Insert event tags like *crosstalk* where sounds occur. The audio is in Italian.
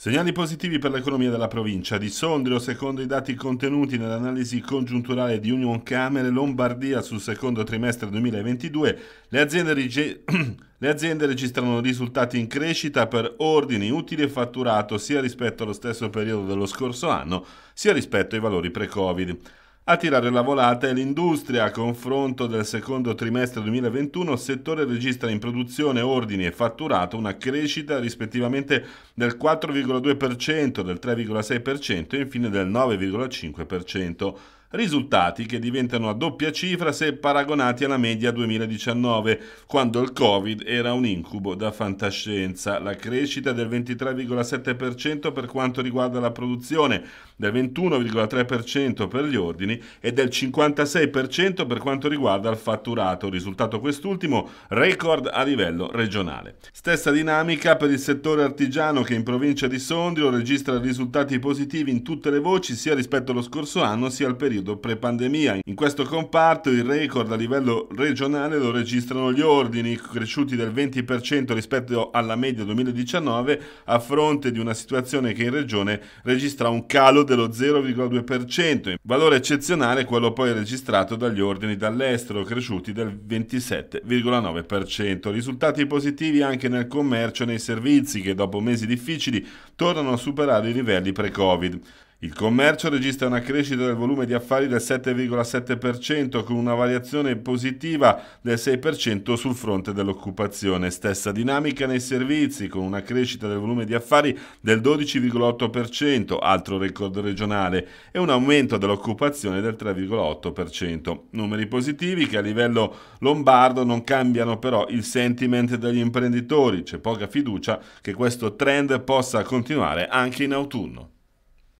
Segnali positivi per l'economia della provincia di Sondrio, secondo i dati contenuti nell'analisi congiunturale di Union Camere Lombardia sul secondo trimestre 2022, le aziende, rige... *clears throat* le aziende, registrano risultati in crescita per ordini, utili e fatturato sia rispetto allo stesso periodo dello scorso anno, sia rispetto ai valori pre-Covid. A tirare la volata è l'industria. A confronto del secondo trimestre 2021, il settore registra in produzione, ordini e fatturato una crescita rispettivamente del 4,2%, del 3,6% e infine del 9,5% risultati che diventano a doppia cifra se paragonati alla media 2019, quando il Covid era un incubo da fantascienza. La crescita del 23,7% per quanto riguarda la produzione, del 21,3% per gli ordini e del 56% per quanto riguarda il fatturato, risultato quest'ultimo record a livello regionale. Stessa dinamica per il settore artigiano che in provincia di Sondrio registra risultati positivi in tutte le voci sia rispetto allo scorso anno sia al periodo periodo pre-pandemia. In questo comparto il record a livello regionale lo registrano gli ordini, cresciuti del 20% rispetto alla media 2019, a fronte di una situazione che in regione registra un calo dello 0,2%. Valore eccezionale quello poi registrato dagli ordini dall'estero, cresciuti del 27,9%. Risultati positivi anche nel commercio e nei servizi, che dopo mesi difficili tornano a superare i livelli pre-Covid. Il commercio registra una crescita del volume di affari del 7,7% con una variazione positiva del 6% sul fronte dell'occupazione. Stessa dinamica nei servizi con una crescita del volume di affari del 12,8%, altro record regionale, e un aumento dell'occupazione del 3,8%. Numeri positivi che a livello lombardo non cambiano però il sentiment degli imprenditori. C'è poca fiducia che questo trend possa continuare anche in autunno.